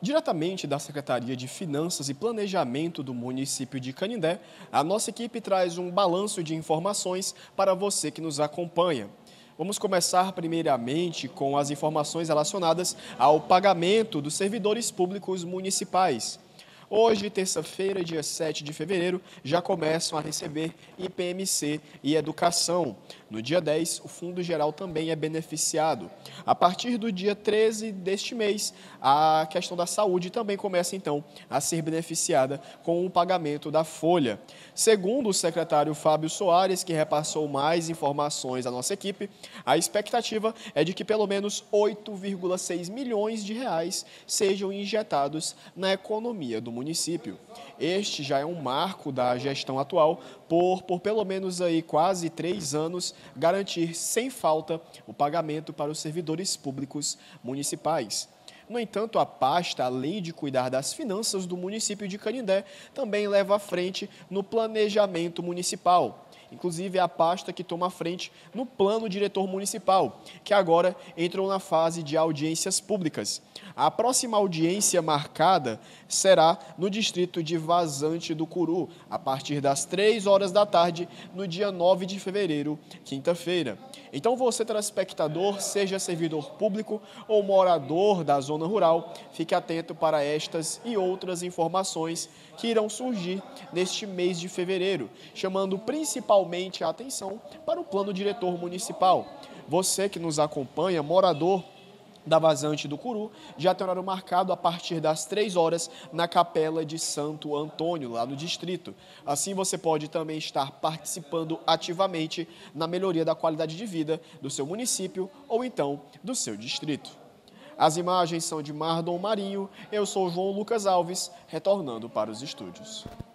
Diretamente da Secretaria de Finanças e Planejamento do município de Canindé, a nossa equipe traz um balanço de informações para você que nos acompanha. Vamos começar primeiramente com as informações relacionadas ao pagamento dos servidores públicos municipais. Hoje, terça-feira, dia 7 de fevereiro, já começam a receber IPMC e educação. No dia 10, o Fundo Geral também é beneficiado. A partir do dia 13 deste mês, a questão da saúde também começa, então, a ser beneficiada com o pagamento da folha. Segundo o secretário Fábio Soares, que repassou mais informações à nossa equipe, a expectativa é de que pelo menos 8,6 milhões de reais sejam injetados na economia do município. Este já é um marco da gestão atual por, por pelo menos aí quase três anos garantir sem falta o pagamento para os servidores públicos municipais. No entanto, a pasta, além de cuidar das finanças do município de Canindé, também leva à frente no planejamento municipal Inclusive, é a pasta que toma a frente no plano diretor municipal, que agora entrou na fase de audiências públicas. A próxima audiência marcada será no distrito de Vazante do Curu, a partir das 3 horas da tarde, no dia 9 de fevereiro, quinta-feira. Então, você, telespectador, seja servidor público ou morador da zona rural, fique atento para estas e outras informações que irão surgir neste mês de fevereiro, chamando principalmente principalmente a atenção para o plano diretor municipal. Você que nos acompanha, morador da vazante do Curu, já tem horário marcado a partir das 3 horas na Capela de Santo Antônio, lá no distrito. Assim você pode também estar participando ativamente na melhoria da qualidade de vida do seu município ou então do seu distrito. As imagens são de Mardon Marinho, eu sou João Lucas Alves, retornando para os estúdios.